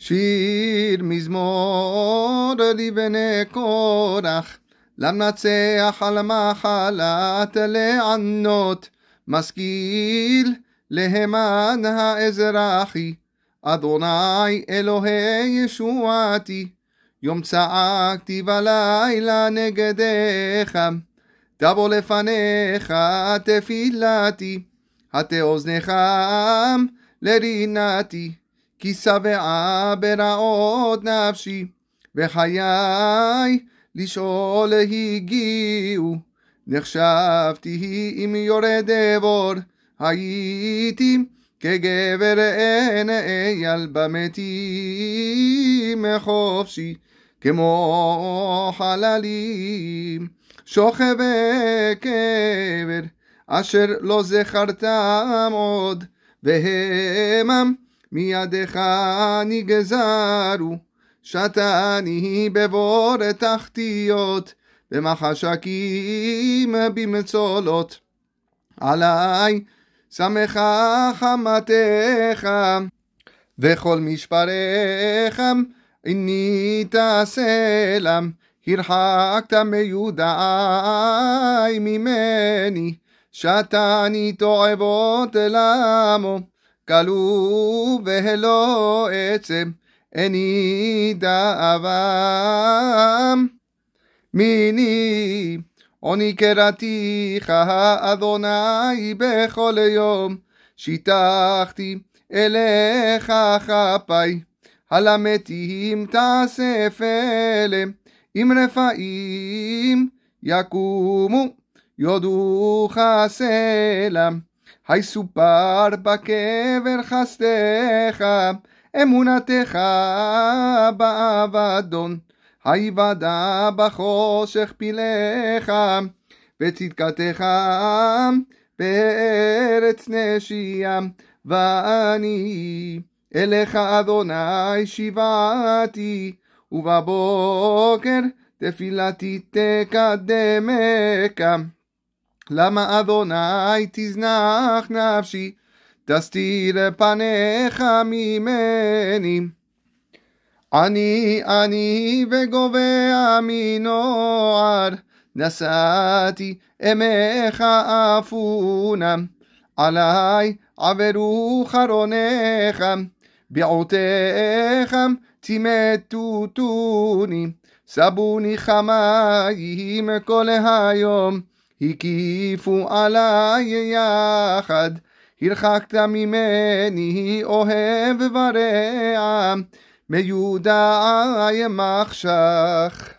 שיר מזמור לבני קורח, למנצח על מחלת לענות, משכיל להמן האזרחי, אדוני אלוהי ישועתי, יום צעקתי בלילה נגדך, תבוא לפניך תפילתי, הטה אוזניך לרינתי. כי שבעה ברעות נפשי, וחיי לשאול הגיעו. נחשבתי אם יורד אבור, הייתי כגבר אין אייל במתים חופשי, כמו חללים, שוכב קבר, אשר לא זכרתם עוד, והמם מידיך נגזרו, שתני בבור תחתיות, במחשקים במצולות. עלי שמך חמתך, וכל משפריך עינית סלם, הרחקת מיודעי ממני, שתני תועבות למו. גלו והלא עצם, אין ידעבם. מיני עוני קראתיך אדוני בכל יום, שיטחתי אליך כפיי. הלמתים תעשה אלם, אם רפאים יקומו, יודוך סלם. היסופר בקבר חסדך, אמונתך באבדון, היוודע בחושך פילך, וצדקתך בארץ נשייה, ואני אליך אדוני שיבעתי, ובבוקר תפילתי תקדמך. למה אדוני תזנח נפשי, תסתיר פניך ממני. אני אני וגובע מנוער, נשאתי אמך אפונה, עלי עברו חרוניך, בעותיך תימתותוני, סבוני חמיים כל היום. הקיפו עליי יחד, הרחקת ממני אוהב ורע, מיודעי מחשך.